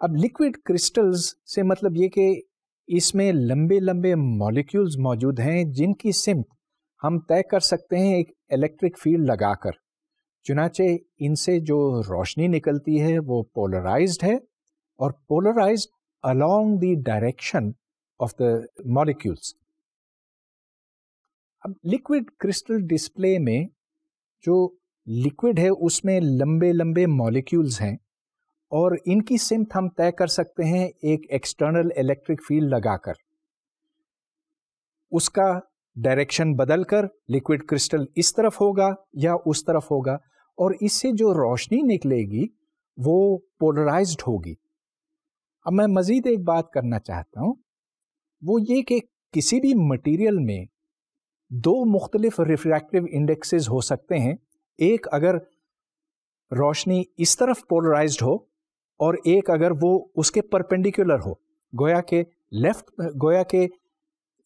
अब लिक्विड क्रिस्टल्स से मतलब ये कि इसमें लंबे लंबे मॉलिक्यूल्स मौजूद हैं जिनकी सिमत हम तय कर सकते हैं एक इलेक्ट्रिक फील्ड लगाकर चुनाचे इनसे जो रोशनी निकलती है वो पोलराइज्ड है और polarized along the direction of the molecules अब लिक्विड क्रिस्टल डिस्प्ले में जो लिक्विड है उसमें लंबे लंबे मॉलिक्यूल्स हैं और इनकी सिम्त हम तय कर सकते हैं एक एक्सटर्नल इलेक्ट्रिक फील्ड लगाकर उसका डायरेक्शन बदलकर लिक्विड क्रिस्टल इस तरफ होगा या उस तरफ होगा और इससे जो रोशनी निकलेगी वो पोलराइज्ड होगी अब मैं मज़ीद एक बात करना चाहता हूँ वो ये कि किसी भी मटेरियल में दो मुख्तलिफ रिफ्रैक्टिव इंडेक्सेस हो सकते हैं एक अगर रोशनी इस तरफ पोलराइज्ड हो और एक अगर वो उसके परपेंडिकुलर हो गोया के लेफ्ट गोया के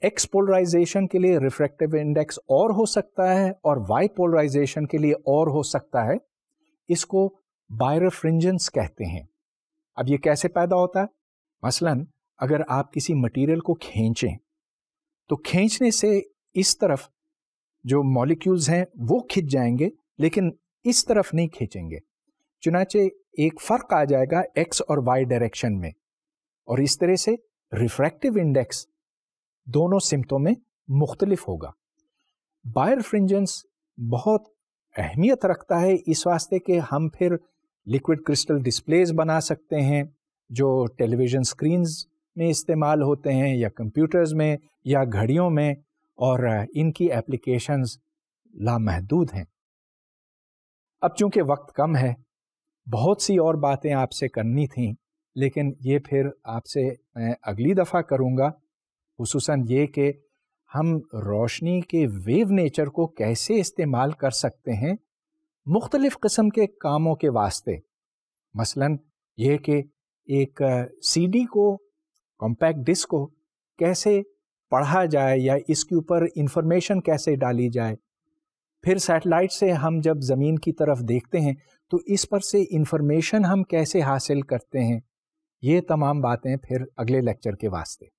एक्स पोलराइजेशन के लिए रिफ्रैक्टिव इंडेक्स और हो सकता है और वाई पोलराइजेशन के लिए और हो सकता है इसको बायरफ्रिंजेंस कहते हैं अब ये कैसे पैदा होता है मसलन अगर आप किसी मटेरियल को खींचें तो खींचने से इस तरफ जो मॉलिक्यूल्स हैं वो खिंच जाएंगे लेकिन इस तरफ नहीं खींचेंगे चुनाचे एक फ़र्क आ जाएगा एक्स और वाई डायरेक्शन में और इस तरह से रिफ्रैक्टिव इंडेक्स दोनों सिमतों में मुख्तलिफ होगा बायर फ्रिंजेंस बहुत अहमियत रखता है इस वास्ते कि हम फिर लिक्विड क्रिस्टल डिस्प्लेज बना सकते हैं जो टेलीविज़न स्क्रीन्स में इस्तेमाल होते हैं या कंप्यूटर्स में या घड़ियों में और इनकी एप्लीकेशंस लामहदूद हैं अब चूंकि वक्त कम है बहुत सी और बातें आपसे करनी थीं लेकिन ये फिर आपसे मैं अगली दफ़ा करूँगा खसूस ये कि हम रोशनी के वेव नेचर को कैसे इस्तेमाल कर सकते हैं मुख्तलिफ़ कस्म के कामों के वास्ते मसलन ये कि एक सीडी को कॉम्पैक्ट डिस्क को कैसे पढ़ा जाए या इसके ऊपर इंफॉर्मेशन कैसे डाली जाए फिर सैटेलाइट से हम जब ज़मीन की तरफ देखते हैं तो इस पर से इंफॉर्मेशन हम कैसे हासिल करते हैं ये तमाम बातें फिर अगले लेक्चर के वास्ते